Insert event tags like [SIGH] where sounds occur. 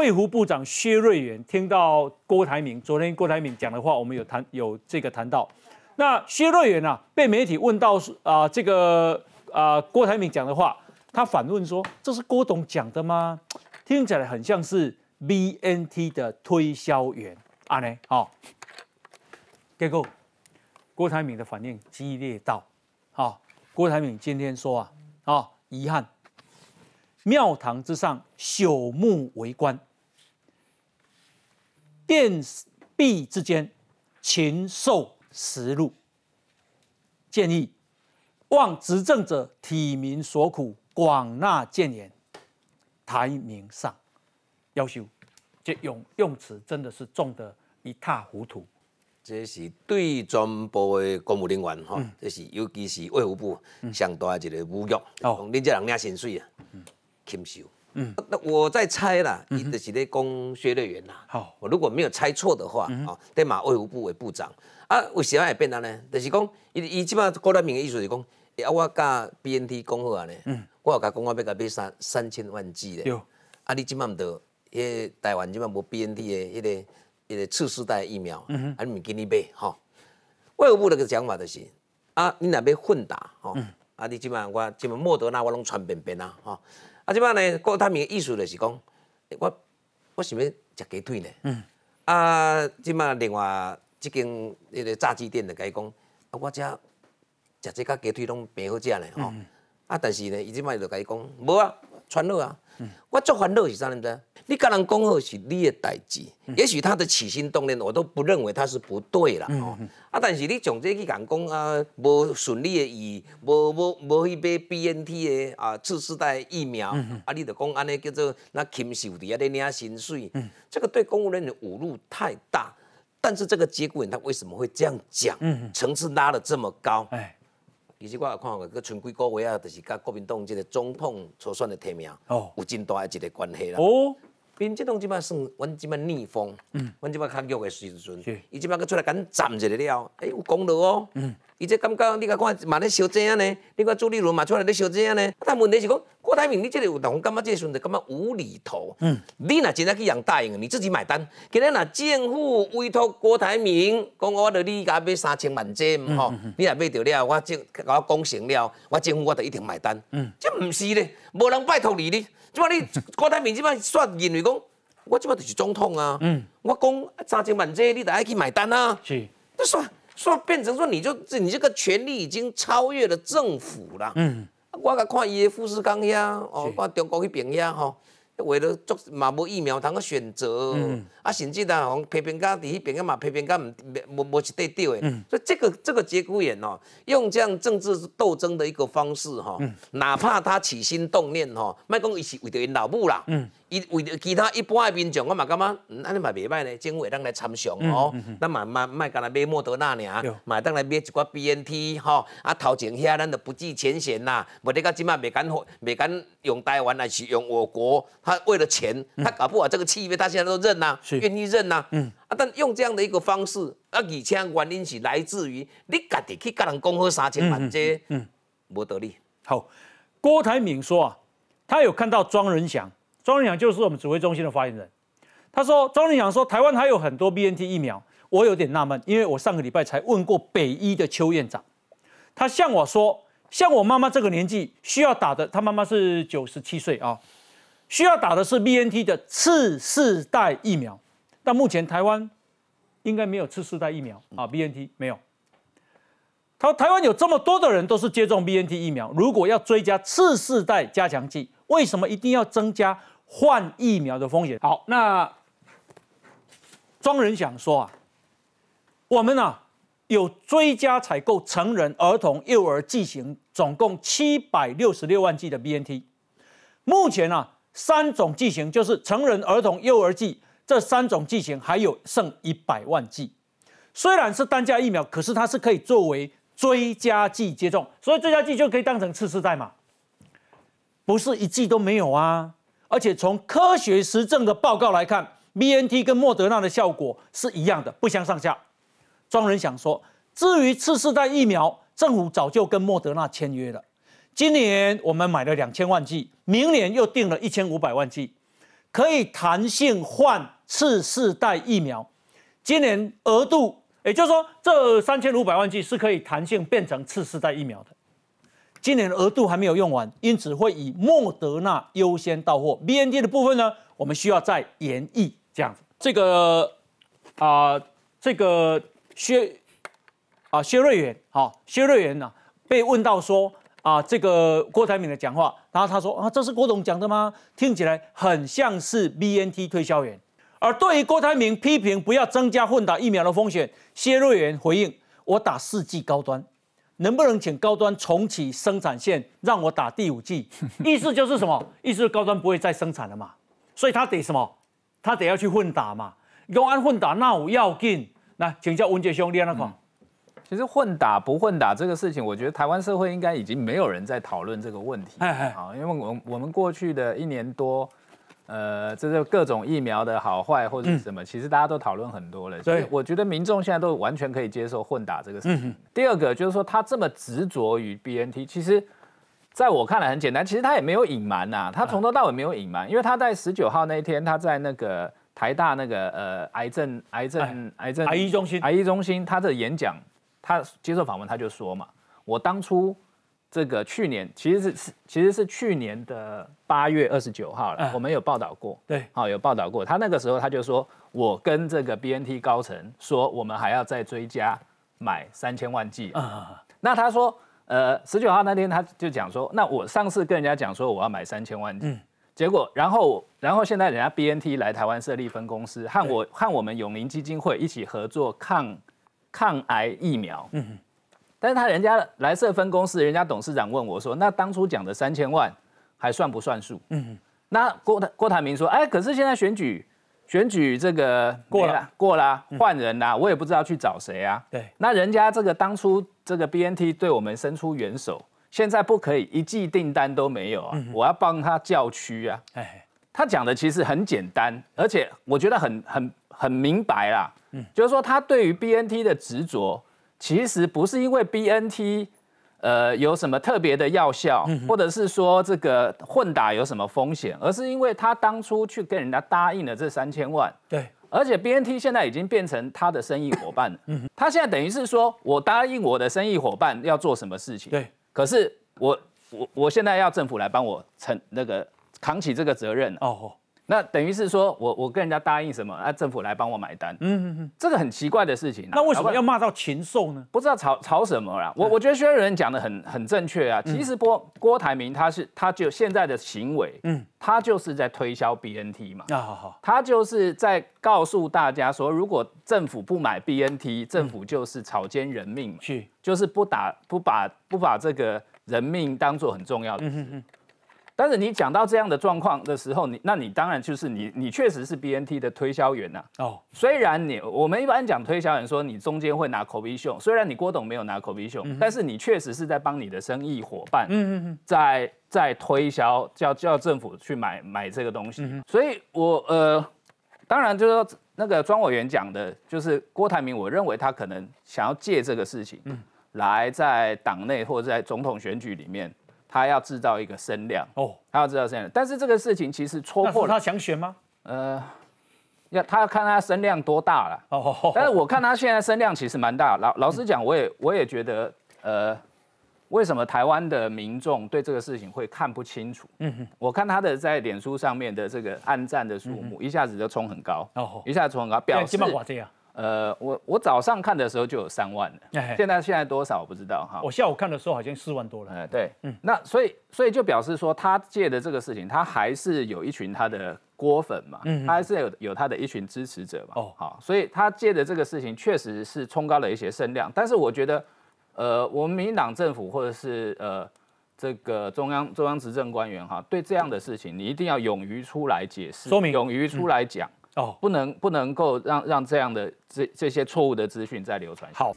内福部长薛瑞元听到郭台铭昨天郭台铭讲的话，我们有谈有这个谈到，那薛瑞元呐被媒体问到啊这个啊郭台铭讲的话，他反问说这是郭董讲的吗？听起来很像是 B N T 的推销员啊，呢，哦，结果郭台铭的反应激烈到，好郭台铭今天说啊啊遗憾。庙堂之上，朽木为官；殿壁之间，禽兽食禄。建议，望执政者体民所苦，广纳谏言。台名上，要求这用用词真的是重的一塌糊涂。这是对全部的公务人员哈，这是尤其是卫福部上大一个侮辱，哦，恁这人硬心碎啊。禽兽。嗯，那我在猜啦，伊就是咧讲薛瑞元啦，好，我如果没有猜错的话，啊，对马卫武部委部长，啊，为什么会变啦呢？就是讲，伊伊即马郭台铭的意思是讲，啊，我甲 B N T 讲好啊咧，嗯，我甲讲我要甲买三三千万剂咧，有，啊，你即马唔得，迄台湾即马无 B N T 的迄个迄个次世代疫苗，嗯哼，你唔给你买，哈，外务部咧个讲法就是，啊，你若边混打，嗯，啊，你即马我即马莫得呐，我拢传便便啊，哈。即摆呢，郭台铭意思就是讲，我我想要食鸡腿呢。啊，即摆另外一间迄个炸鸡店就甲伊讲，啊，我遮食即个鸡腿拢平好食呢吼。啊，但是呢，伊即摆就甲伊讲，无啊。传乐啊！我做欢乐是啥物事？你跟人讲好是你的代志。也许他的起心动念，我都不认为他是不对了哦。啊，但是你从这去讲，讲啊，无顺利的疫，无无无去买 BNT 的啊，次世代疫苗，啊，你就讲安尼叫做那禽兽的下在酿心嗯，这个对公务人的侮辱太大。但是这个结果，他为什么会这样讲？嗯，层次拉的这么高。哎。其实我也看过，佫前几个月啊，就是甲国民党这个总统初选的提名有真大一个关系啦。哦，民进党即摆算，阮即摆逆风，嗯，阮即摆较弱的时阵，是，伊即摆出来敢站一个了，哎，有功劳哦，嗯，伊即感觉，你甲看，嘛咧小只仔呢，你看朱立伦嘛出来咧小只仔呢，但问题是讲。郭台铭，你这里有同红干嘛？这些孙子干嘛无厘头？嗯，你哪今天去养大人你自己买单。今天那政府委托郭台铭，讲我了，你家买三千万债，嗯你若买到了，我政跟我讲成了，我政府我就一定买单。嗯，这不是嘞，无人拜托你哩。怎么你 [LAUGHS] 郭台铭，怎么算认为讲我这嘛就是总统啊？嗯，我讲三千万债，你得爱去买单啊？是，那算算变成说你就你这个权力已经超越了政府了。嗯。我甲看伊诶富士康遐，哦，看中国迄边遐吼，为了做嘛无疫苗通去选择，啊，甚至啊，互批评家伫迄评个嘛，批评家毋没没是对掉诶。所以这个这个节骨眼哦，用这样政治斗争的一个方式哈，哪怕他起心动念吼，莫讲伊是为着因老母啦。伊为其他一般的民众，我嘛感觉，嗯，安尼嘛未歹呢，政府会当来参详哦。咱嘛嘛卖，干来买莫德纳尔，买当来买一寡 B N T 哈。啊，头前遐咱都不计前嫌呐，无你到即马未敢未敢用台湾，还是用我国？他为了钱，他搞不好这个气味，他现在都认呐，愿意认呐。嗯，啊，但用这样的一个方式，啊，而且原因是来自于你家己去跟人讲好三千万这嗯，莫得利好，郭台铭说啊，他有看到庄人祥。庄人祥就是我们指挥中心的发言人，他说：“庄人祥说，台湾还有很多 B N T 疫苗，我有点纳闷，因为我上个礼拜才问过北医的邱院长，他向我说，像我妈妈这个年纪需要打的，他妈妈是九十七岁啊，需要打的是 B N T 的次世代疫苗，但目前台湾应该没有次世代疫苗啊，B N T 没有。他说，台湾有这么多的人都是接种 B N T 疫苗，如果要追加次世代加强剂，为什么一定要增加？”换疫苗的风险。好，那庄仁想说啊，我们呢有追加采购成人、儿童、幼儿剂型，总共七百六十六万剂的 B N T。目前呢，三种剂型就是成人、儿童、幼儿剂这三种剂型还有剩一百万剂。虽然是单价疫苗，可是它是可以作为追加剂接种，所以追加剂就可以当成次世代嘛，不是一剂都没有啊。而且从科学实证的报告来看，BNT 跟莫德纳的效果是一样的，不相上下。庄人想说，至于次世代疫苗，政府早就跟莫德纳签约了。今年我们买了两千万剂，明年又订了一千五百万剂，可以弹性换次世代疫苗。今年额度，也就是说，这三千五百万剂是可以弹性变成次世代疫苗的。今年的额度还没有用完，因此会以莫德纳优先到货。B N T 的部分呢，我们需要再延议。这样子，这个啊，这个薛啊，薛瑞元，好，薛瑞元呢，被问到说啊，这个郭台铭的讲话，然后他说啊，这是郭董讲的吗？听起来很像是 B N T 推销员。而对于郭台铭批评不要增加混打疫苗的风险，薛瑞元回应：我打四季高端。能不能请高端重启生产线，让我打第五季？[LAUGHS] 意思就是什么？意思是高端不会再生产了嘛？所以他得什么？他得要去混打嘛？用安混打那我要劲，来请教文杰兄你安那讲？其实混打不混打这个事情，我觉得台湾社会应该已经没有人在讨论这个问题。好，因为我我们过去的一年多。呃，这是各种疫苗的好坏或者什么，其实大家都讨论很多了，所以我觉得民众现在都完全可以接受混打这个事情。第二个就是说，他这么执着于 BNT，其实在我看来很简单，其实他也没有隐瞒呐，他从头到尾没有隐瞒，因为他在十九号那一天，他在那个台大那个呃癌症癌症癌症医中心，医中心他的演讲，他接受访问他就说嘛，我当初。这个去年其实是是其实是去年的八月二十九号了，我们有报道过，对，好有报道过。他那个时候他就说，我跟这个 BNT 高层说，我们还要再追加买三千万剂。那他说，呃，十九号那天他就讲说，那我上次跟人家讲说我要买三千万剂，结果然后然后现在人家 BNT 来台湾设立分公司，和我和我们永宁基金会一起合作抗抗癌疫苗。嗯。但是他人家莱社分公司，人家董事长问我说：“那当初讲的三千万还算不算数？”嗯，那郭郭台铭说：“哎，可是现在选举选举这个过了过了换人啦，我也不知道去找谁啊。”对，那人家这个当初这个 BNT 对我们伸出援手，现在不可以一季订单都没有啊！我要帮他叫屈啊！哎，他讲的其实很简单，而且我觉得很很很明白啦。嗯，就是说他对于 BNT 的执着。其实不是因为 B N T，呃，有什么特别的药效，或者是说这个混打有什么风险，而是因为他当初去跟人家答应了这三千万，对。而且 B N T 现在已经变成他的生意伙伴了，嗯，他现在等于是说我答应我的生意伙伴要做什么事情，对。可是我我我现在要政府来帮我承那个扛起这个责任哦。那等于是说，我我跟人家答应什么，那政府来帮我买单。嗯嗯嗯，这个很奇怪的事情。那为什么要骂到禽兽呢？不知道吵吵什么了。我我觉得薛仁讲的很很正确啊。其实郭郭台铭他是他就现在的行为，嗯，他就是在推销 BNT 嘛。好好，他就是在告诉大家说，如果政府不买 BNT，政府就是草菅人命，是就是不打不把不把这个人命当做很重要的。但是你讲到这样的状况的时候，你那你当然就是你你确实是 B N T 的推销员呐。哦，虽然你我们一般讲推销员说你中间会拿 c o b e 秀，虽然你郭董没有拿 c o b e 秀，但是你确实是在帮你的生意伙伴，在在推销叫叫政府去买买这个东西。所以，我呃，当然就是说那个庄委员讲的，就是郭台铭，我认为他可能想要借这个事情来在党内或者在总统选举里面。他要制造一个声量哦，他要制造声量，但是这个事情其实戳破了。他想选吗？呃，要他看他声量多大了哦。但是我看他现在声量其实蛮大。老老实讲，我也我也觉得，呃，为什么台湾的民众对这个事情会看不清楚？嗯哼，我看他的在脸书上面的这个暗赞的数目一下子就冲很高哦，一下子冲很高，表示。呃，我我早上看的时候就有三万了，现在现在多少我不知道哈。我下午看的时候好像四万多了。哎，对，嗯，那所以所以就表示说他借的这个事情，他还是有一群他的锅粉嘛，他还是有有他的一群支持者嘛。哦，好，所以他借的这个事情确实是冲高了一些声量，但是我觉得，呃，我们民进党政府或者是呃这个中央中央执政官员哈，对这样的事情，你一定要勇于出来解释，说明，勇于出来讲。哦，不能不能够让让这样的这这些错误的资讯再流传。好。